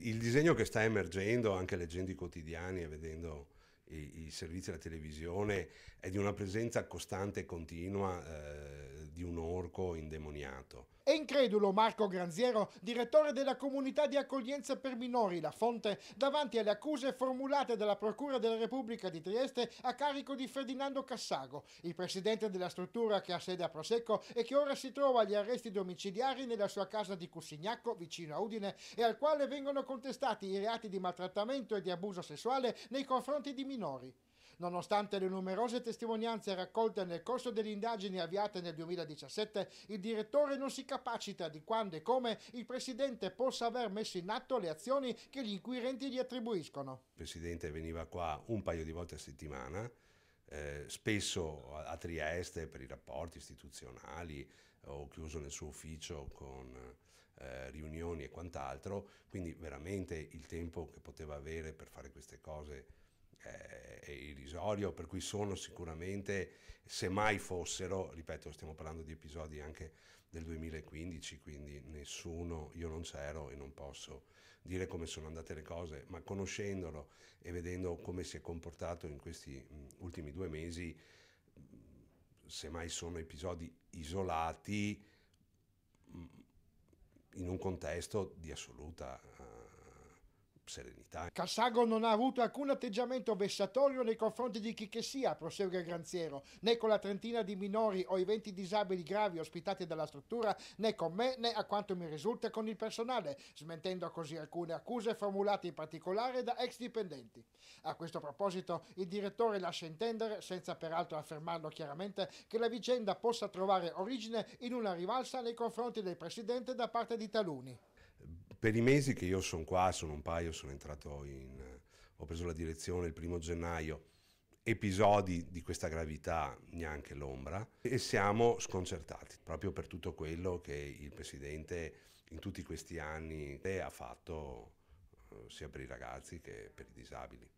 il disegno che sta emergendo anche leggendo i quotidiani e vedendo i, i servizi della televisione è di una presenza costante e continua eh, di un orco indemoniato. È incredulo Marco Granziero, direttore della comunità di accoglienza per minori La Fonte, davanti alle accuse formulate dalla Procura della Repubblica di Trieste a carico di Ferdinando Cassago, il presidente della struttura che ha sede a Prosecco e che ora si trova agli arresti domiciliari nella sua casa di Cussignacco, vicino a Udine, e al quale vengono contestati i reati di maltrattamento e di abuso sessuale nei confronti di minori. Nonostante le numerose testimonianze raccolte nel corso delle indagini avviate nel 2017, il direttore non si capacita di quando e come il Presidente possa aver messo in atto le azioni che gli inquirenti gli attribuiscono. Il Presidente veniva qua un paio di volte a settimana, eh, spesso a, a Trieste per i rapporti istituzionali eh, o chiuso nel suo ufficio con eh, riunioni e quant'altro, quindi veramente il tempo che poteva avere per fare queste cose è irrisorio, per cui sono sicuramente, se mai fossero, ripeto, stiamo parlando di episodi anche del 2015, quindi nessuno, io non c'ero e non posso dire come sono andate le cose, ma conoscendolo e vedendo come si è comportato in questi ultimi due mesi, semmai sono episodi isolati in un contesto di assoluta eh, serenità. Cassago non ha avuto alcun atteggiamento vessatorio nei confronti di chi che sia, prosegue Granziero, né con la trentina di minori o i 20 disabili gravi ospitati dalla struttura, né con me né a quanto mi risulta con il personale, smentendo così alcune accuse formulate in particolare da ex dipendenti. A questo proposito il direttore lascia intendere, senza peraltro affermarlo chiaramente, che la vicenda possa trovare origine in una rivalsa nei confronti del presidente da parte di taluni. Per i mesi che io sono qua, sono un paio, sono entrato in... ho preso la direzione il primo gennaio, episodi di questa gravità neanche l'ombra e siamo sconcertati proprio per tutto quello che il Presidente in tutti questi anni eh, ha fatto eh, sia per i ragazzi che per i disabili.